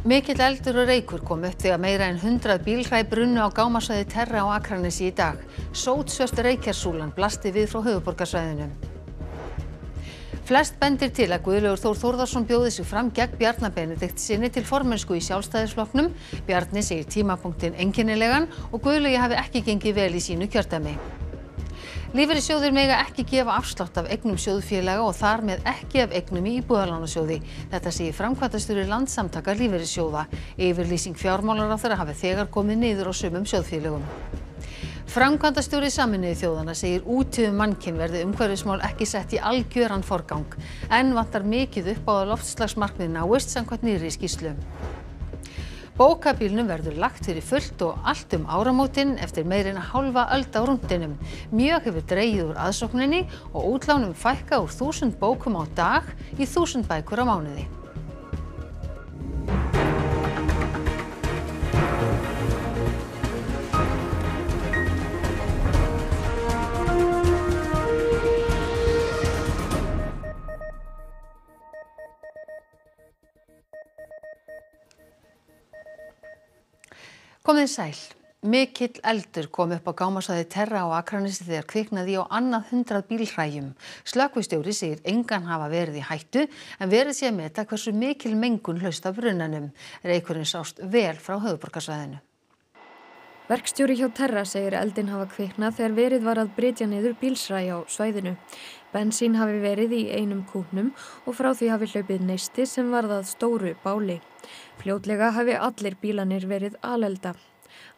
Mikill eldur og reykur kom upp þegar meira en 100 bílhræ brunnu á gámasvæði Terra á Akranesi í dag. Sótsvörst reykjarsúlan blasti við frá höfuborgarsvæðinu. Flest bendir til að Guðlaugur Þór Þórðarsson bjóði sig fram gegn Bjarnar Benedikt sinni til formensku í sjálfstæðisfloknum. Bjarni segir tímapunktin enginilegan og Guðlaugi hafi ekki gengið vel í sínu kjörtami lífeyrissjóðir mega ekki gefa afslátt af eignum sjóðfélaga og þar með ekki af eignum í Íbúðalánasjóði. Þetta segir framkvæmdastjóri Landssamtaka lífeyrissjóða. Yfirlýsing fjármálaráþara hafi þegar komið niður á sumum sjóðfélögum. Framkvæmdastjóri saminuði þjóðana segir útöfum mannkinn verði umhverfismál ekki sett í algjöran forgang en vantar mikið upp á að loftslagsmarkmið náist samkvæmt nýri í skýslu bókabílnum verður lagt fyrir fullt og allt um áramótin eftir meira en hálfa öld á rúndinum. Mjög hefur dreyið úr aðsókninni og útlánum fækka úr þúsund bókum á dag í þúsund bækur á mánuði. Komið sæl. Mikill eldur kom upp á gámasvæði Terra á Akranesi þegar kviknaði á annað hundrað bílhræjum. Slökkvistjóri segir engan hafa verið í hættu en verið sé að meta hversu mikil mengun hlaust af brunanum. Reykurinn sást vel frá höfuborgarsvæðinu. Verkstjóri hjá Terra segir eldin hafa kviknað þegar verið var að brytja niður bílsræ á svæðinu. Bensín hafi verið í einum kúnum og frá því hafi hlaupið neisti sem varðað stóru báli. Fljótlega hafi allir bílanir verið alelda.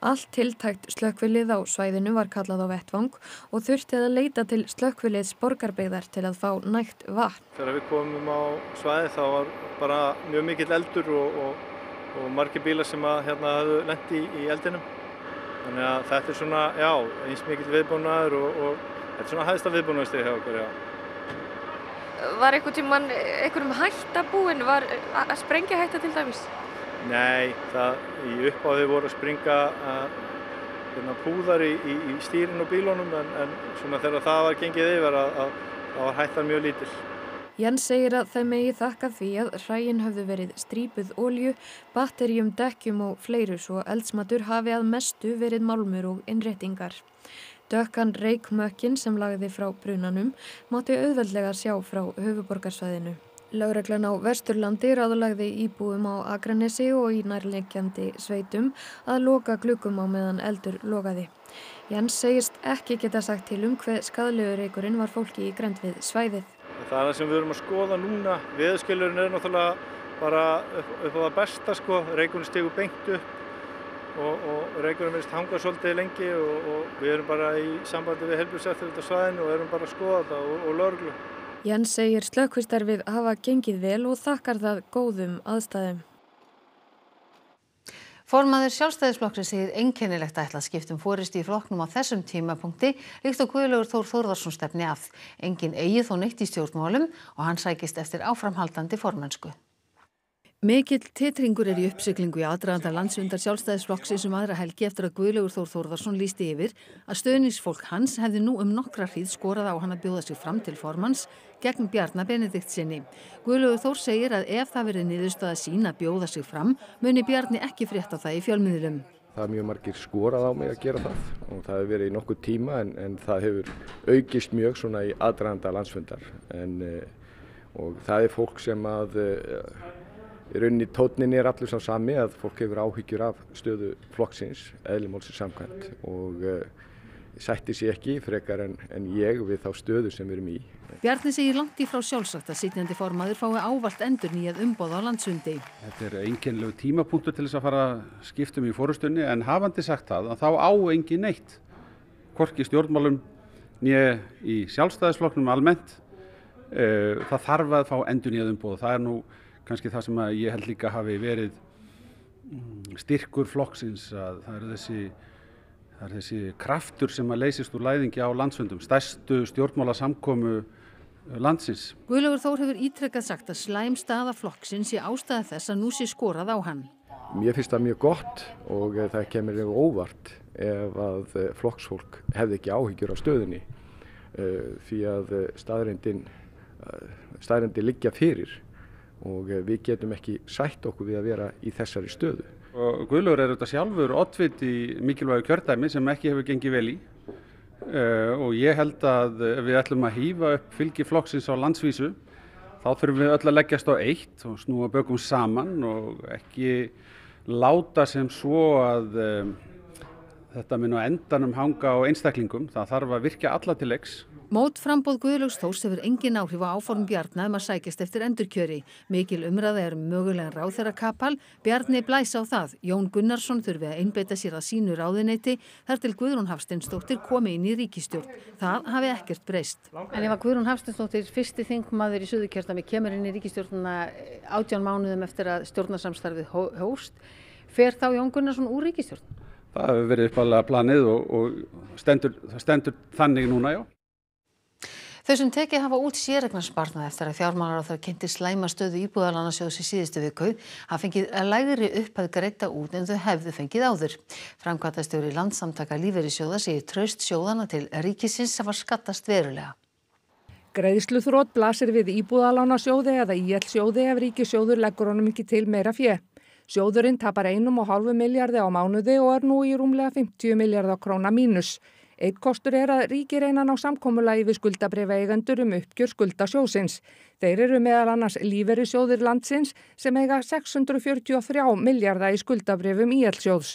Allt tiltækt slökkvilið á svæðinu var kallað á vettvang og þurfti að leita til slökkviliðs borgarbeigðar til að fá nægt vatn. Þegar við komum á svæði þá var bara mjög mikill eldur og, og, og margir bílar sem að, hérna, hafðu lendi í eldinum. Þannig að þetta er svona, já, eins mikill viðbúnaður og, og þetta er svona hægsta viðbúnaðstíð hjá okkur, já. Var einhvern tíman einhverjum hættabúinn, var að sprengja hætta til dæmis? Nei, það, í uppáði voru að springa að, hérna, púðar í, í, í stýrin og bílónum en, en svona þegar það var gengið yfir að það var hættan mjög lítill. Jens segir að það megi þakka því að hræin höfðu verið strípuð ólju, batterjum, dekkjum og fleiru svo eldsmatur hafi að mestu verið málmur og innrettingar. Dökkan reikmökkin sem lagði frá brunanum mátti auðveldlega sjá frá höfuborgarsvæðinu. Láreglan á Vesturlandi ráðlagði íbúum á Akranesi og í nærleikjandi sveitum að loka glukum á meðan eldur lokaði. Jens segist ekki geta sagt til um hver skadlegu reikurinn var fólki í grend við svæðið það er það sem við erum að skoða núna viðskilurinn er náttúrulega bara upp, upp á það besta sko reikunni stegur bengt upp og, og reikunni verist hangað svolítið lengi og, og við erum bara í sambandi við helbjörnseftir þetta svæðinu og erum bara að skoða þetta og, og lörglu Jens segir slökkvistarfið hafa gengið vel og þakkar það góðum aðstæðum Formaður sjálfstæðisflokksins segir einkennilegt að ætla að skiptum fórist í flokknum á þessum tímapunkti líkt og Guðlaugur Þór Þórðarsson stefni að. Engin eigið þó neitt í stjórnmálum og hann sækist eftir áframhaldandi formennsku. Mikill titringur er í uppsyklingu í aðdraðandar landsundar sjálfstæðisflokksins um aðra helgi eftir að Guðlaugur Þór Þórðarsson lísti yfir að stöðningsfólk hans hefði nú um nokkra hríð skorað á hann að bjóða sig fram til formans gegn Bjarnar Benediktsinni. Guðlaugur Þór segir að ef það verið niðurstöða sín að bjóða sig fram muni Bjarni ekki frétt á það í fjölmiðlum. Það er mjög margir skorað á mig að gera það og það hefur verið í nokkuð tíma en, en það hefur aukist mjög svona í aðræðanda landsfundar en, eh, og það er fólk sem að eh, Í rauninni tótninni er allur sá sami að fólk hefur áhyggjur af stöðu flokksins, eðlumálsins samkvæmt og uh, eh, sætti sér ekki frekar en, en ég við þá stöðu sem við erum í. Bjarni segir langt í frá sjálfsagt að sitjandi formaður fái ávalt endur nýjað umboð á landsundi. Þetta er enginlegu tímapunktur til þess að fara skiptum í fórustunni en hafandi sagt það að þá á engin neitt, hvorki stjórnmálum nýja í sjálfstæðisflokknum almennt, uh, það þarf að fá endur nýjað umboð. Það er nú kannski það sem ég held líka hafi verið mm, styrkur flokksins að það eru þessi það eru þessi kraftur sem að leysist úr læðingi á landsfundum, stærstu stjórnmála samkomu eh, landsins. Guðlaugur Þór hefur ítrekkað sagt að slæm staða flokksins í ástæða þess að nú sé skorað á hann. Mér finnst það mjög gott og eh, það kemur yfir óvart ef að eh, flokksfólk hefði ekki áhyggjur á stöðinni því að staðrindin staðrindi liggja fyrir og eh, við getum ekki sætt okkur við að vera í þessari stöðu. Og Guðlur er auðvitað sjálfur oddvitt í mikilvægu kjördæmi sem ekki hefur gengið vel í uh, og ég held að við ætlum að hýfa upp fylgiflokksins á landsvísu þá þurfum við öll að leggjast á eitt og snúa bökum saman og ekki láta sem svo að um, þetta minn á endanum hanga á einstaklingum það þarf að virka alla til leiks Mótframbóð Guðlaugs Þórs hefur engin áhrif á áform Bjarnar um að sækjast eftir endurkjöri. Mikil umræða er um mögulegan ráð þeirra kapal. Bjarni blæs á það. Jón Gunnarsson þurfi að einbeita sér að sínu ráðineyti þar til Guðrún Hafstensdóttir komi inn í ríkistjórn. Það hafi ekkert breyst. En ef að Guðrún Hafstensdóttir fyrsti þingmaður í Suðurkjörnami kemur inn í ríkistjórnuna eh, átján mánuðum eftir að stjórnarsamstarfið hóst, fer þá Jón Gunnarsson úr ríkistjórn? Það hefur verið uppalega planið og, og stendur, stendur þannig núna, já. Þau sem tekið hafa út séregnarspartna eftir að fjármálaráþar kynnti slæma stöðu íbúðalannasjóðs í síðustu viku hafði fengið lægri upphæð greita út en þau hefðu fengið áður. Framkvæmtastjóri landsamtaka lífeyrissjóða segir traust sjóðana til ríkisins sem var skattast verulega. Greiðsluþrótt blasir við íbúðalannasjóði eða íhjelsjóði ef ríkissjóður leggur honum ekki til meira fjö. Sjóðurinn tapar einum og halvu miljardi á mánuði og er nú í rúmlega 50 miljard Einn kostur er að ríki reynan á samkómulagi við skuldabreyfægjandur um uppgjör skulda sjósins. Þeir eru meðal annars líferisjóðir landsins sem eiga 643 miljarda í skuldabreyfum í elsjóðs.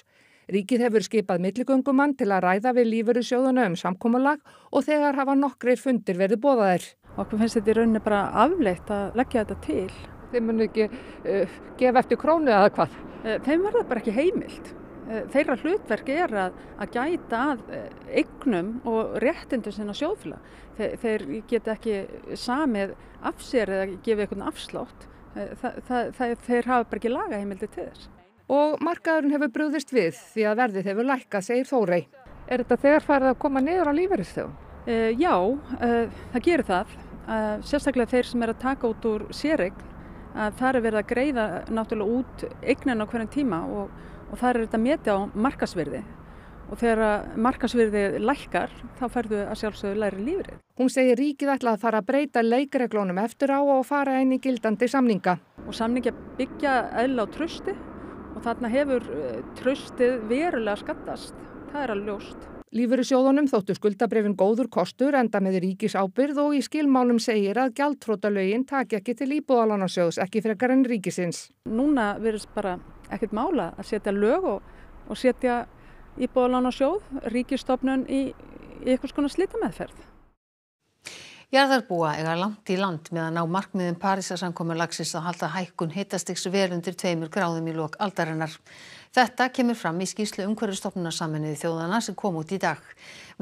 Ríkið hefur skipað milligöngumann til að ræða við lífurusjóðuna um samkómalag og þegar hafa nokkrir fundir verið bóðaðir. Okkur finnst þetta í rauninni bara afleitt að leggja þetta til. Þeim munum ekki uh, gefa eftir krónu eða hvað? Eh, þeim verða bara ekki heimilt. Eh, þeirra hlutverk er að, að gæta að eh, eignum og réttindu sinna sjóðfélag. Þeir, þeir geta ekki samið af sér eða gefið eitthvað afslátt. Það, eh, það, það, þeir hafa bara ekki laga heimildi til þess. Og markaðurinn hefur brúðist við því að verðið hefur lækka, segir Þórei. Er þetta þegar farið að koma niður á lífeyristöðum? E, já, e, það gerir það. E, sérstaklega þeir sem er að taka út úr séregn að það er verið að greiða náttúrulega út eignan á hverjum tíma og og þar er þetta metið á markasvirði og þegar markasvirði lækkar þá færðu að sjálfsögðu læri lífrið. Hún segir ríkið ætla að fara að breyta leikreglónum eftir á og fara einni gildandi samninga. Og samninga byggja eðla á trösti og þarna hefur eh, tröstið verulega skattast. Það er alveg ljóst. Lífurisjóðunum þóttu skuldabrefin góður kostur enda með ríkis ábyrð og í skilmálum segir að gjaldtrótalauðin taki ekki til íbúðalana sjóðs ekki frekar en ríkisins. Núna verðist bara ekkert mála að setja lög og, og setja íbúðalán á sjóð, ríkistofnun í, í eitthvað svona slita meðferð. Jærðarbúa eiga langt í land með að ná markmiðin Parísarsankomin lagsist að halda hækkun hittast ykkur verundir tveimur gráðum í lok aldarinnar. Þetta kemur fram í skýslu umhverfstofnunar saminnið þjóðana sem kom út í dag.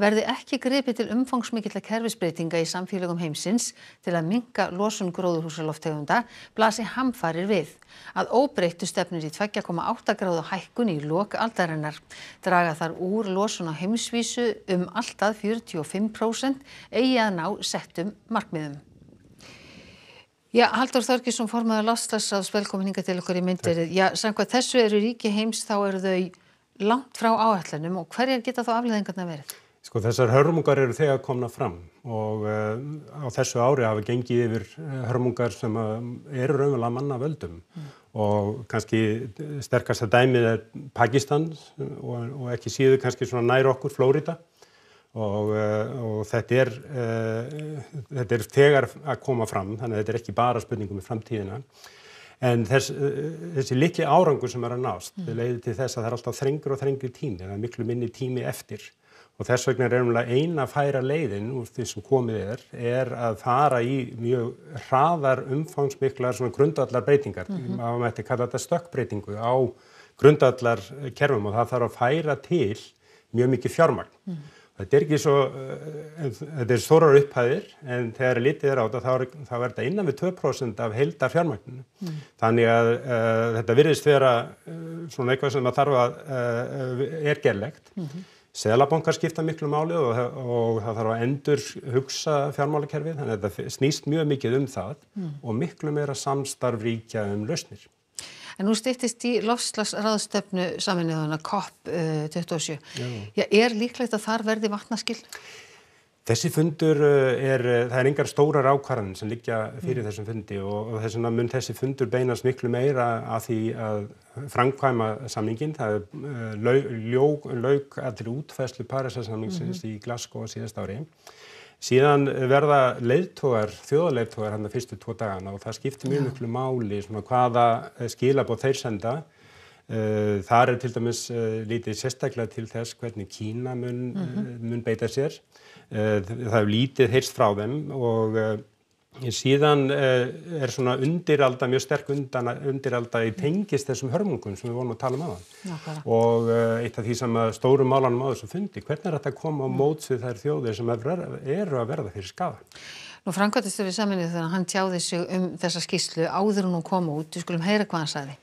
Verði ekki gripið til umfangsmikilla kerfisbreytinga í samfélögum heimsins til að minka losun gróðurhúsaloftegunda blasi hamfarir við. Að óbreyttu stefnir í 2,8 gráðu hækkun í lok aldarinnar. Draga þar úr losun á heimsvísu um alltaf 45% eigi að ná settum markmiðum. Já, Haldur Þorkísson formaður lastlagsraðs velkominninga til okkur í myndirið. Já, samkvæmt þessu eru ríki heims þá eru þau langt frá áallanum og hverjar geta þá afleðingarna verið? Sko þessar hörmungar eru þegar komna fram og uh, á þessu ári hafa gengið yfir eh, hörmungar sem eh, eru raunverulega manna völdum mm. og kannski sterkasta dæmið er Pakistan og, og ekki síðu kannski svona nær okkur Flórida og, eh, og þetta er eh, þetta er tegar að koma fram þannig að þetta er ekki bara spurningum í framtíðina en þess, eh, þessi likli árangur sem er að nást, mm. þau leiði til þess að það er alltaf þrengur og þrengur tími, það er miklu minni tími eftir og þess vegna er einumlega eina færa leiðin úr því sem komið er, er að fara í mjög hraðar umfangsmiklar svona grundallar breytingar, mm -hmm. að maður ætti að kalla þetta stökkbreytingu á grundallar kerfum og það þarf að færa til mjög mikið fjármagn. Mm. Þetta er ekki svo, eh, eh, þetta er stórar upphæðir en þegar litið er á þetta þá verður þetta innan við 2% af heildar fjármagninu. Mm. Þannig að uh, þetta virðist vera uh, svona eitthvað sem að þarf að uh, er gerlegt. Mm -hmm. Selabankar skipta miklu máli og, og það þarf að endur hugsa fjármálakerfið þannig að þetta snýst mjög mikið um það mm. og miklu meira samstarf ríkja um lausnir. En nú styrtist í lofslagsraðstöfnu saminniðuna COP27. Eh, Já. Já, er líklegt að þar verði vatnaskill? Þessi fundur eh, er, eh, það er engar stórar ákvarðan sem liggja fyrir mm. þessum fundi og, og þess vegna mun þessi fundur beinas miklu meira að því að framkvæma samningin. Það er laug allir útfæslu Parísa samningsins mm -hmm. í Glasgow síðast árið. Síðan verða leiðtógar, þjóðarleiðtógar hann hérna að fyrstu tvo dagana og það skiptir mjög miklu máli svona hvaða eh, skilabóð þeir senda. Eh, þar er til dæmis eh, lítið sérstaklega til þess hvernig Kína mun, mhm. mun beita sér. Það er lítið heyrst frá þeim og síðan eh, er svona undiralda, mjög sterk undiralda í tengist þessum hörmungum sem við vorum að tala um aðan og eh, eitt af því sem stórum málanum á þessu fundi, hvernig er þetta að koma á mm. móts við þær þjóðir sem eru að verða fyrir skafa? Nú framkvæmstu við saminnið þannig að hann tjáði sig um þessa skýslu áður en hún koma út, við skulum heyra hvað hann sagði.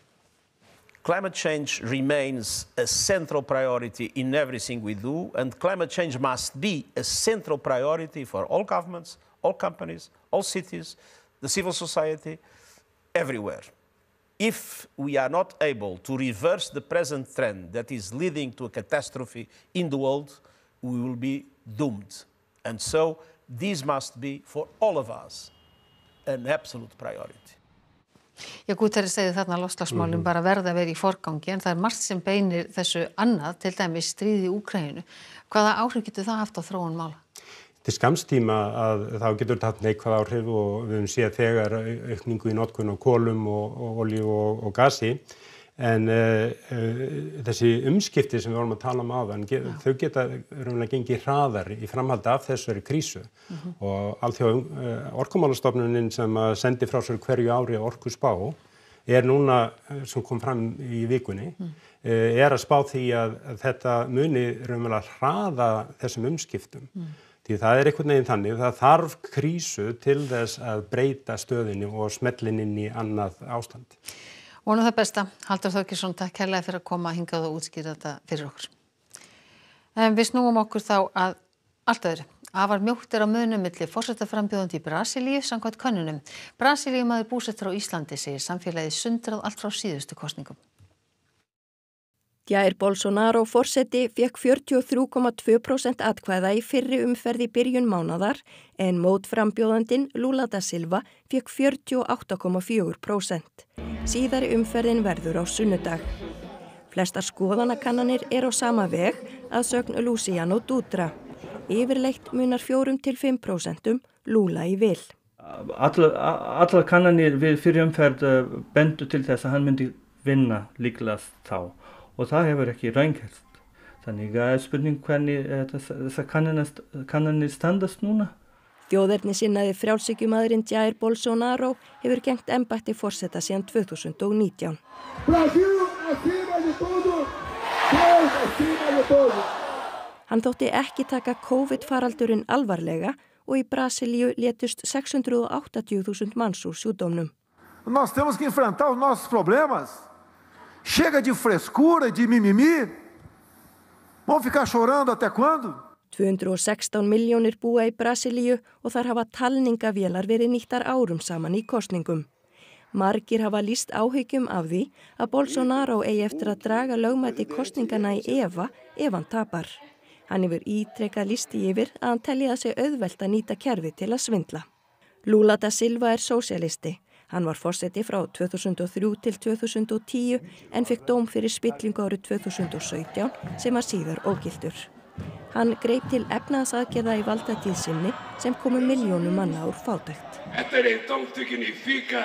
Climate change remains a central priority in everything we do and climate change must be a central priority for all governments all companies, all cities, the civil society, everywhere. If we are not able to reverse the present trend that is leading to a catastrophe in the world, we will be doomed. And so, this must be, for all of us, an absolute priority. Já, Guttari segði þarna að loslasmálum mhm. mm -hmm. bara verða að vera í forgangi en það er margt sem beinir þessu annað, til dæmi stríði í Úkræninu. Hvaða áhrif getur það haft á þróun mála? til skamstíma að þá getur þetta hatt neikvæð áhrif og við höfum séð þegar aukningu í notkun á kólum og, og olju og, og gasi en uh, uh, þessi umskipti sem við vorum að tala um áðan get, þau geta raunlega gengið hraðar í framhaldi af þessari krísu uh mhm. -huh. og allþjóð eh, orkumálastofnunin sem sendi frá sér hverju ári orku spá er núna, sem kom fram í vikunni -huh. Mhm. er að spá því að, að þetta muni raunlega hraða þessum umskiptum -huh. Mhm. Því það er einhvern veginn þannig að það þarf krísu til þess að breyta stöðinu og smetlininn í annað ástand. Vonu það besta. Haldur Þorkísson, takk kærlega fyrir að koma að hinga og útskýra þetta fyrir okkur. En við snúum okkur þá að allt öðru. Afar mjókt er á munum millir fórsetaframbjóðandi í Brasilíu samkvæmt kannunum. Brasilíum aður búsettur á Íslandi segir samfélagið sundrað allt frá síðustu kostningum. Jair Bolsonaro fórseti fekk 43,2% atkvæða í fyrri umferði byrjun mánadar en mótframbjóðandin Lula da Silva fekk 48,4%. Síðari umferðin verður á sunnudag. Flesta skoðanakannanir er á sama veg að sögn Luciano Dutra. Yfirleitt munar 4-5% Lula í vil. Allar alla kannanir við fyrir umferð eh, bendu til þess að hann myndi vinna líklega þá og það hefur ekki rænkjast. Þannig að spurning hvernig eh, þessar kannanir standast núna. Þjóðerni sinnaði frjálsíkjumadurinn Jair Bolsonaro hefur gengt ennbætti fórsetta síðan 2019. Hann þótti ekki taka COVID-faraldurinn alvarlega og í Brasilíu letust 680.000 manns úr sjúdómnum. Við þarfum að frænta á náttúrulega problemas. Chega de frescura, de mimimi. Vão ficar chorando até quando? 216 miljónir búa í Brasilíu og þar hafa talningavélar verið nýttar árum saman í kostningum. Margir hafa líst áhyggjum af því að Bolsonaro eigi eftir að draga lögmæti kostningana í Eva ef hann tapar. Hann hefur ítrekka listi yfir að hann telli að sé auðvelt að nýta kerfi til að svindla. Lula da Silva er sósialisti Hann var fórseti frá 2003 til 2010 en fekk dóm fyrir spillingu árið 2017 sem var síðar ógildur. Hann greip til efnaðsaðgerða í valdatíð sinni sem komu miljónum manna úr fátækt. Þetta er einn dóm sem signifíka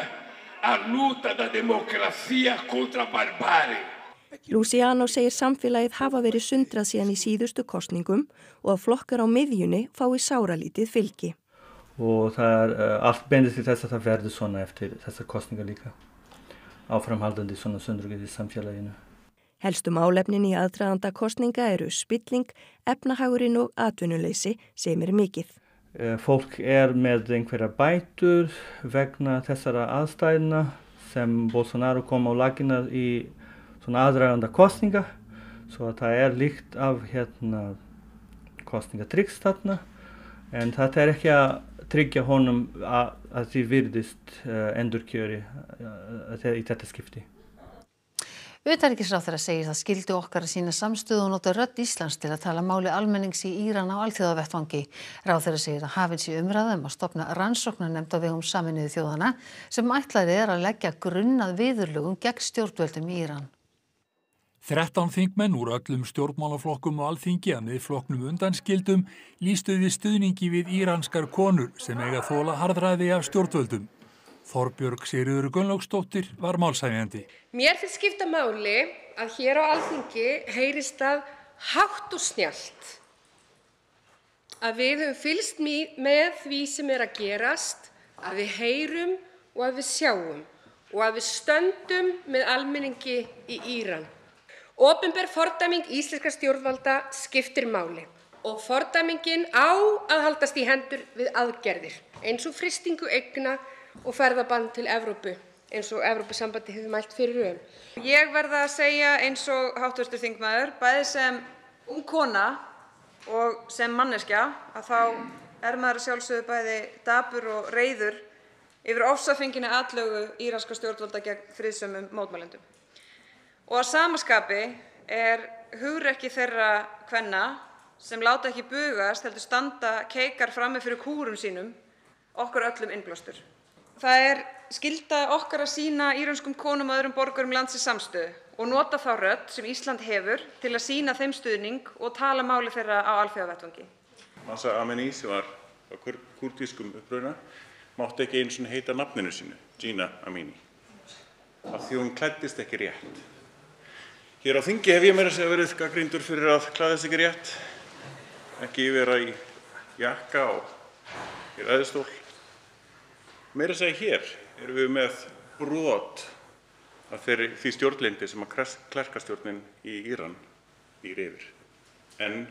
að lúta það demokrasía kontra barbari. Luciano segir samfélagið hafa verið sundrað síðan í síðustu kostningum og að flokkar á miðjunni fái sáralítið fylgi og það er eh, allt bendið til þess að það verður svona eftir þessar kostningar líka áframhaldandi svona söndrugið í samfélaginu. Helstum álefnin í aðdraðanda kostninga eru spilling, efnahagurinn og atvinnuleysi sem er mikill. Eh, fólk er með einhverja bætur vegna þessara aðstæðina sem Bolsonaro kom á lagina í svona aðdraðanda kostninga svo að það er líkt af hérna kostningatryggs þarna en þetta er ekki að tryggja honum að, að því virðist uh, endurkjöri uh, í þetta skipti. Utanriksráþara segir það skildu okkar að sína samstöðu og nota rödd Íslands til að tala máli almennings í Íran á alþjóðavettvangi. Ráþara segir að hafins í umræðum að stopna rannsóknar nefnd á vegum saminuði þjóðana sem ætlaði er að leggja grunnað viðurlugum gegn stjórnvöldum í Íran. 13 þingmenn úr öllum stjórnmálaflokkum og alþingi að miðflokknum undanskildum lístuði við stuðningi við íranskar konur sem eiga þóla hardræði af stjórnvöldum. Þorbjörg Siriður Gunnlaugstóttir var málsæfjandi. Mér finnst skipta máli að hér á alþingi heyrist að hátt og snjált að við höfum fylst með því sem er að gerast, að við heyrum og að við sjáum og að við stöndum með almenningi í Íran. Opinber fordæming íslenskra stjórnvalda skiptir máli og fordæmingin á að haldast í hendur við aðgerðir eins og frystingu eigna og ferðabann til Evrópu eins og Evrópusambandið hefur mælt fyrir um. Ég verð að segja eins og hv. þingmaður, bæði sem ung kona og sem manneskja að þá er maður að sjálfsögðu bæði dabur og reyður yfir ofsafenginni atlögu íranska stjórnvalda gegn friðsömmum mótmælendum og að sama skapi er hugrekki þeirra kvenna sem láta ekki bugast heldur standa keikar frammi fyrir kúgurum sínum okkur öllum innblástur. Það er skilda okkar að sína írömskum konum og öðrum borgurum landsins samstöðu og nota þá rödd sem Ísland hefur til að sína þeim stuðning og tala máli þeirra á alþjóðavettvangi. Masa Amini sem var á kurdískum uppröðuna mátti ekki eins og heita nafninu sínu, Gina Amini, af því hún klættist ekki rétt. Hér á þingi hef ég meira að segja verið gagnrýndur fyrir að klæðast ekki rétt, ekki vera í jakka og í ræðustól. Meira að segja hér erum við með brot af því stjórnlindi sem að klerkastjórnin í Íran býr yfir. En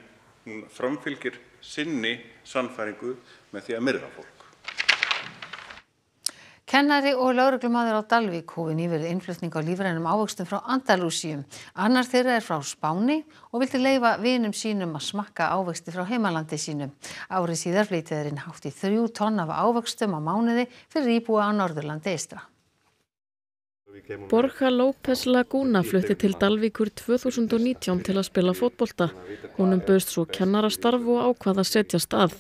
hún framfylgir sinni sannfæringu með því að myrða fólk kennari og lögreglumaður á Dalvík hófu nýverið innflutning á lífrænum ávöxtum frá Andalúsíu annar þeirra er frá Spáni og vildi leyfa vinum sínum að smakka ávöxti frá heimalandi sínu árið síðar flytiðurinn hátt í þrjú tonn af ávöxtum á mánuði fyrir íbúa á Norðurlandi eistra Borja López Laguna flutti til Dalvíkur 2019 til að spila fótbolta. Húnum bauðst svo kennarastarf og ákvaða setja stað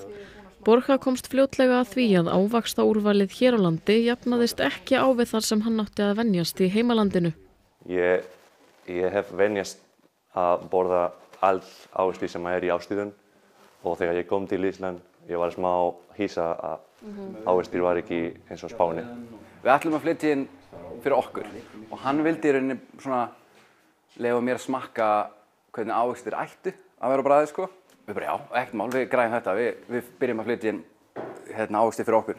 borga komst fljótlega að því að ávaxta úrvalið hér á landi jafnaðist ekki á við þar sem hann átti að vennjast í heimalandinu. Ég, ég hef vennjast að borða allt áherslu sem er í ástíðun og þegar ég kom til Ísland ég var smá hýsa að mhm. áherslu var ekki eins og spáni. Við ætlum að flytja inn fyrir okkur og hann vildi í rauninni svona lefa mér að smakka hvernig áherslu er ættu að vera á bræði sko. Við bara já, ekkert mál, við græðum þetta, við, við byrjum að flytja inn hérna, ávexti fyrir okkur.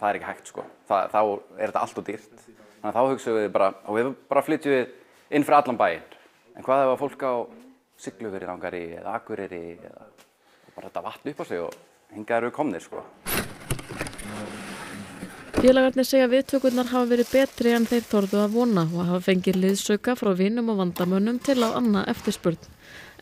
Það er ekki hægt sko, Þa, þá er þetta allt og dýrt. Þannig að þá hugsaðum við bara, og við bara flytjum við inn fyrir allan bæinn. En hvað ef að fólk á Siglufjörðir ángari eða Akureyri eða bara þetta vatn upp á sig og hingaður við komnir sko. Félagarnir segja að viðtökurnar hafa verið betri en þeir þorðu að vona og hafa fengið liðsauka frá vinum og vandamönnum til á annað eftirspurn.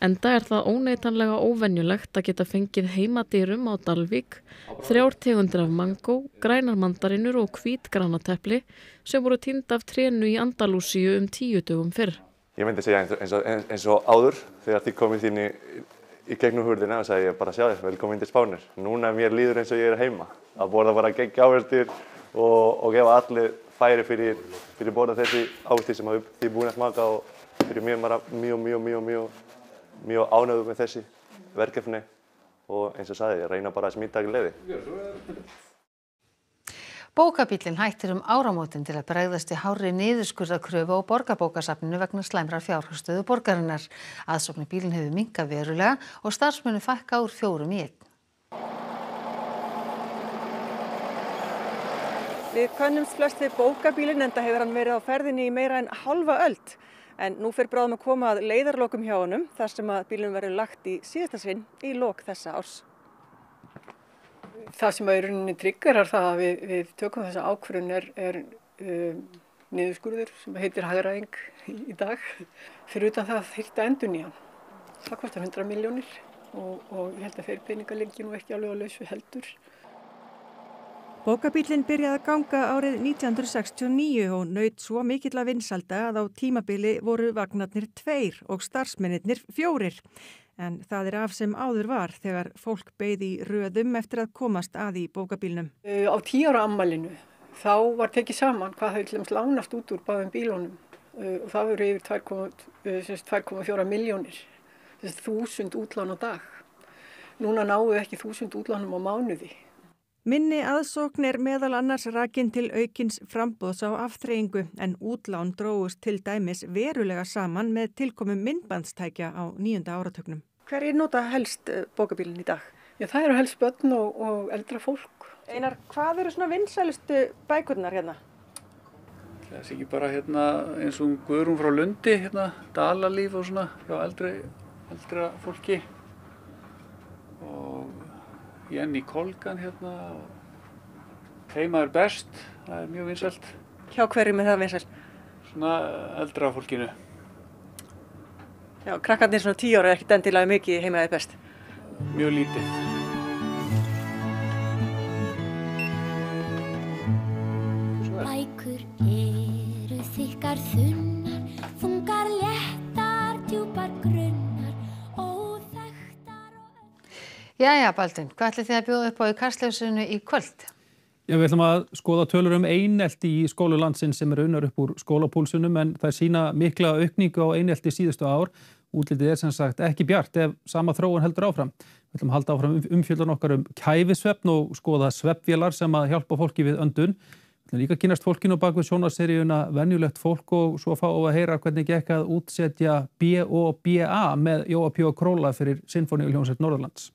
Enda er það óneitanlega óvenjulegt að geta fengið heimadýrum á Dalvík þrjár tegundir af mango, grænarmandarinur og hvítgránatepli sem voru týnd af trénu í Andalúsíu um tíu dögum fyrr. Ég myndi segja eins og, eins og áður þegar þið komið þín í, í gegnum hurðina og sagði ég bara sjá þér, velkomin til Spánir. Núna mér líður eins og ég er heima. Að borða bara gegn áherslir og, og gefa allir færi fyrir, fyrir borða þessi áhersli sem þið búin að smaka og fyrir mjög, mjög, mjög, mjög, mjög mjög ánögð með þessi verkefni og eins og sagði, reyna bara að smýta ekki leiði. Bókabílinn hættir um áramótin til að bregðast í hári niðurskurðakröfu og borgarbókasafninu vegna slæmrar fjárhustuðu borgarinnar. Aðsóknir bílinn hefur minga verulega og starfsmunni fækka úr fjórum í einn. Við könnumst flest við bókabílinn en það hefur hann verið á ferðinni í meira en halva öllt en nú fyrir bráðum að koma að leiðarlokum hjá honum þar sem að bílunum verður lagt í síðastasvinn í lok þessa árs. Það sem að í rauninni triggerar það að við, við tökum þessa ákvörun er, er um, niðurskurður sem heitir haðræðing í dag. Fyrir utan það þyrta endun í hann. Það kostar 100 miljónir og, og ég held að feirpeininga lengi nú ekki alveg að lausu heldur. Bókabílinn byrjaði að ganga árið 1969 og naut svo mikill að vinsalda að á tímabili voru vagnarnir tveir og starfsmennirnir fjórir. En það er af sem áður var þegar fólk beði röðum eftir að komast að í bókabílnum. Eh, á tíara ammalinu þá var tekið saman hvað hafði hljóms lánast út úr báðum bílónum eh, og það voru yfir 2,4 eh, miljónir, þúsund útlán á dag. Núna náðu ekki þúsund útlánum á mánuði Minni aðsókn er meðal annars rakin til aukins frambóðs á aftreyingu en útlán dróðust til dæmis verulega saman með tilkomum myndbandstækja á nýjunda áratöknum. Hver er nota helst eh, bókabílinn í dag? Já, það eru helst börn og, og eldra fólk. Einar, hvað eru svona vinsælustu bækurnar hérna? Það sé ekki bara hérna eins og guðrum frá lundi, hérna, dalalíf og svona hjá eldra, eldra fólki og Jenny Kolgan hérna heimaður best, það er mjög vinsælt Hjá hverjum er það vinsælt? Svona eldra fólkinu Já, krakkarnir svona tíu ára er ekkert endilega mikið heimaður best Mjög lítið Jæja, Baldin, hvað ætlum þið að bjóða upp á í Karslefsunu í kvöld? Já, við ætlum að skoða tölur um einelti í skólulandsin sem er unar upp úr skólapúlsunum en það sína mikla aukningu á einelti síðustu ár. Útlitið er sem sagt ekki bjart ef sama þróun heldur áfram. Við ætlum að halda áfram um umfjöldan okkar um kæfisvefn og skoða svefnvélar sem að hjálpa fólki við öndun. Við ætlum líka að kynast fólkinu bak við sjónaseríuna Venjulegt fólk og svo fá og að heyra hvernig ekki að útsetja B.O.B.A. með Jóa P.O. Króla fyrir Sinfoni og Hjónsett Norðurlands.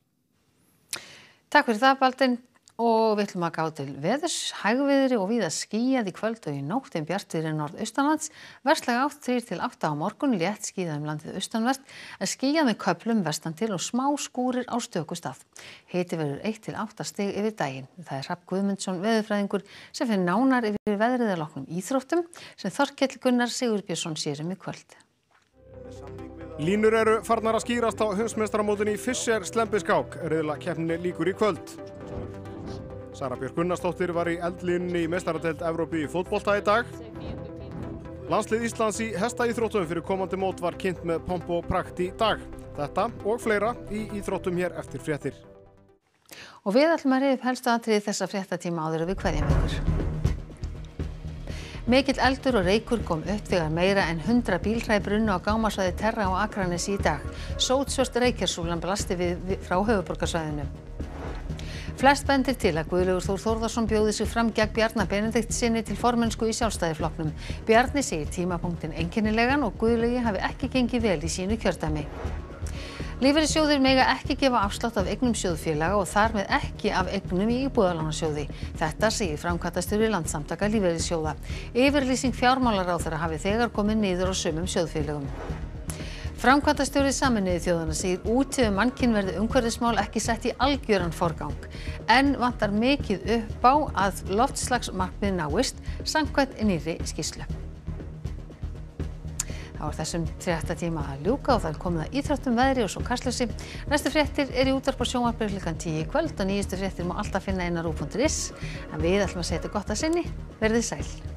Takk fyrir það Baldin og við ætlum að gá til veðurs, hægviðri og við að skýjað í kvöld og í nótt einn bjartir en norð-austanlands. Verslega átt þrýr til átta á morgun, létt skýðað um landið austanvert, en skýjað með köplum vestan til og smá skúrir á stöku stað. Hiti verður 1 til 8 stig yfir daginn. Það er Rapp Guðmundsson veðurfræðingur sem fyrir nánar yfir veðriðaloknum íþróttum sem Þorkell Gunnar Sigur Björnsson sérum í kvöld. Línur eru farnar að skýrast á höfnsmestramótunni Fischer Slembiskák, reyðla keppni líkur í kvöld. Sara Björg Gunnarsdóttir var í eldlínni í mestaratelt Evrópi í fótbolta í dag. Landslið Íslands í hesta íþróttum fyrir komandi mót var kynnt með pomp og prakt í dag. Þetta og fleira í íþróttum hér eftir fréttir. Og við ætlum að reyða upp helstu aðtrið þessa fréttatíma áður við hverjum ykkur. Mikill eldur og reykur kom upp þegar meira en 100 bílhræði brunnu á gámasvæði Terra á Akranesi í dag. Sótsvörst reykjarsúlan blasti við, við frá höfuborgarsvæðinu. Flest bendir til að Guðlaugur Þór Þórðarsson bjóði sig fram gegn Bjarnar Benedikt sinni til formensku í sjálfstæðifloknum. Bjarni segir tímapunktin enginnilegan og Guðlaugi hafi ekki gengið vel í sínu kjördami lífeyrissjóðir mega ekki gefa afslátt af eignum sjóðfélaga og þar með ekki af eignum í Íbúðalánasjóði. Þetta segir framkvæmdastjóri Landssamtaka lífeyrissjóða. Yfirlýsing fjármálaráþara hafi þegar komið niður á sömum sjóðfélagum. Framkvæmtastjórið saminniði þjóðana segir útíðu um mannkinn verði umhverfismál ekki sett í algjöran forgang en vantar mikið upp á að loftslagsmarkmið náist samkvæmt nýri skíslu þessum fréttatíma að ljúka og það er komið að íþróttum veðri og svo kastljósi. Næstu fréttir er í útvarp og sjónvarpið klukkan 10 í kvöld og nýjustu fréttir má alltaf finna inn á rú.is en við ætlum að setja gott að sinni. Verðið sæl!